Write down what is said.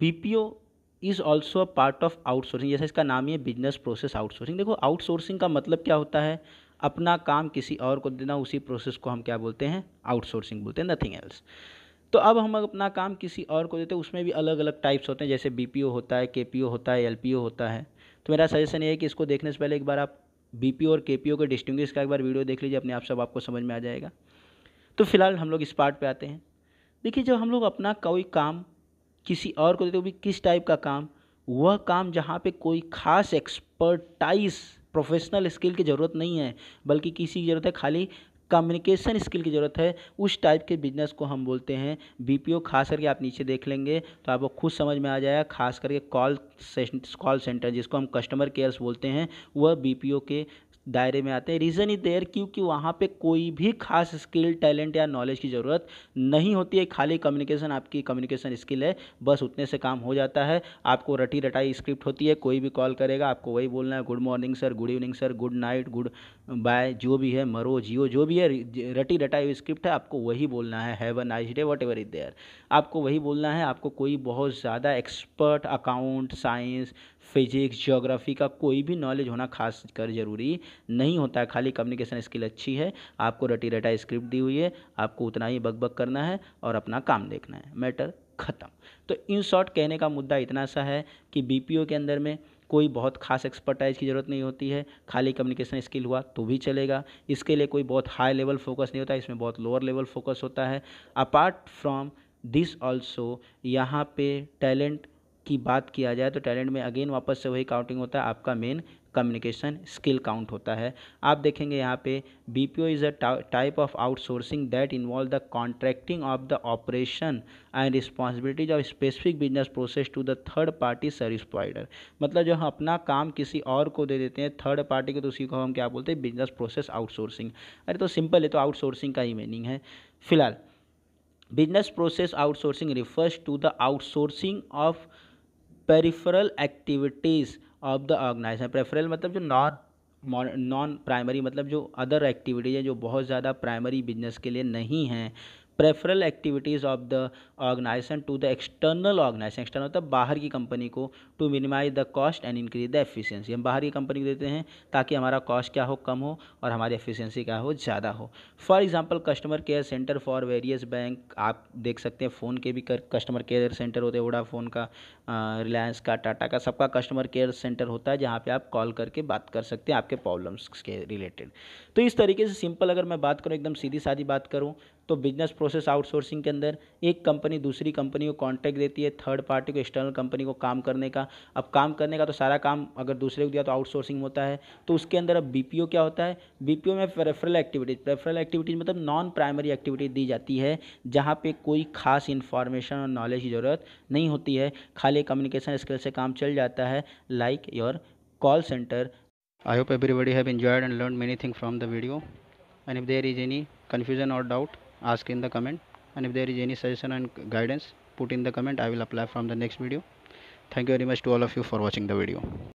BPO is also a part of outsourcing जैसे इसका नाम ही है बिजनेस प्रोसेस आउटसोर्सिंग देखो आउटसोर्सिंग का मतलब क्या होता है अपना काम किसी और को देना उसी प्रोसेस को हम क्या बोलते हैं आउटसोर्सिंग बोलते हैं नथिंग एल्स तो अब हम अपना काम किसी और को देते हैं उसमें भी अलग अलग टाइप्स होते हैं जैसे ओ होता है ओ होता है ओ होता है तो मेरा सजेशन ये है कि इसको देखने से पहले एक बार आप ओ और ओ के डिस्टिंग का एक बार वीडियो देख लीजिए अपने आप सब आपको समझ में आ जाएगा तो फिलहाल हम लोग इस पार्ट पे आते हैं देखिए जब हम लोग अपना कोई काम किसी और को देते हो भी किस टाइप का काम वह काम जहाँ पे कोई ख़ास एक्सपर्टाइज प्रोफेशनल स्किल की ज़रूरत नहीं है बल्कि किसी की ज़रूरत है खाली कम्युनिकेशन स्किल की ज़रूरत है उस टाइप के बिजनेस को हम बोलते हैं बीपीओ खास करके आप नीचे देख लेंगे तो आपको खुद समझ में आ जाएगा खास करके कॉल कॉल सेंटर जिसको हम कस्टमर केयर्स बोलते हैं वह बीपीओ के दायरे में आते हैं रीज़न इज देयर क्योंकि वहाँ पे कोई भी खास स्किल टैलेंट या नॉलेज की ज़रूरत नहीं होती है खाली कम्युनिकेशन आपकी कम्युनिकेशन स्किल है बस उतने से काम हो जाता है आपको रटी रटाई स्क्रिप्ट होती है कोई भी कॉल करेगा आपको वही बोलना है good morning sir good evening sir good night good bye जो भी है मरो जियो जो भी है रटी रटाई स्क्रिप्ट है आपको वही बोलना है have a nice day whatever is there आपको वही बोलना है आपको कोई बहुत ज़्यादा expert account science physics geography का कोई भी नॉलेज होना खास कर ज़रूरी नहीं होता है खाली कम्युनिकेशन स्किल अच्छी है आपको रटी रटा स्क्रिप्ट दी हुई है आपको उतना ही बकबक करना है और अपना काम देखना है मैटर ख़त्म तो इन शॉर्ट कहने का मुद्दा इतना सा है कि बी के अंदर में कोई बहुत खास एक्सपर्टाइज की ज़रूरत नहीं होती है खाली कम्युनिकेशन स्किल हुआ तो भी चलेगा इसके लिए कोई बहुत हाई लेवल फोकस नहीं होता इसमें बहुत लोअर लेवल फोकस होता है अपार्ट फ्रॉम दिस ऑल्सो यहाँ पे टैलेंट की बात किया जाए तो टैलेंट में अगेन वापस से वही काउंटिंग होता है आपका मेन कम्युनिकेशन स्किल काउंट होता है आप देखेंगे यहाँ पे B P O is a type of outsourcing that involve the contracting of the operation and responsibilities of specific business process to the third party service provider मतलब जो हम अपना काम किसी और को दे देते हैं थर्ड पार्टी को तो उसी को हम क्या बोलते हैं बिजनेस प्रोसेस आउटसोर्सिंग अरे तो सिंपल है तो आउटसोर्सिंग का ही मीनिंग है फिलहाल business process outsourcing refers to the outsourcing of peripheral activities of the organization peripheral मतलब जो नॉन नॉन प्राइमरी मतलब जो अदर एक्टिविटीज़ हैं जो बहुत ज़्यादा प्राइमरी बिजनेस के लिए नहीं हैं referral activities of the organization to the external organization external मतलब बाहर की कंपनी को to minimize the cost and increase the efficiency हम बाहर की कंपनी को देते हैं ताकि हमारा कॉस्ट क्या हो कम हो और हमारी एफिशिएंसी क्या हो ज़्यादा हो for example customer care centre for various bank आप देख सकते हैं फ़ोन के भी कस्टमर केयर सेंटर होते हैं वोडाफोन का रिलायंस का टाटा का सबका कस्टमर केयर सेंटर होता है जहाँ पर आप कॉल करके बात कर सकते हैं आपके प्रॉब्लम्स के रिलेटेड तो इस तरीके से सिंपल अगर मैं बात करूँ एकदम सीधी साधी बात करूँ तो बिजनेस प्रोसेस आउटसोर्सिंग के अंदर एक कंपनी दूसरी कंपनी को कॉन्ट्रैक्ट देती है थर्ड पार्टी को एक्सटर्नल कंपनी को काम करने का अब काम करने का तो सारा काम अगर दूसरे को दिया तो आउटसोर्सिंग होता है तो उसके अंदर अब बी क्या होता है बी में रेफरल एक्टिविटीज़ रेफरल एक्टिविटीज़ मतलब नॉन प्राइमरी एक्टिविटीज दी जाती है जहाँ पर कोई खास इन्फॉर्मेशन और नॉलेज की ज़रूरत नहीं होती है खाली कम्युनिकेशन स्किल से काम चल जाता है like your call centre I hope everybody have enjoyed and learn many thing from the video and if there is any confusion और doubt ask in the comment and if there is any suggestion and guidance put in the comment i will apply from the next video thank you very much to all of you for watching the video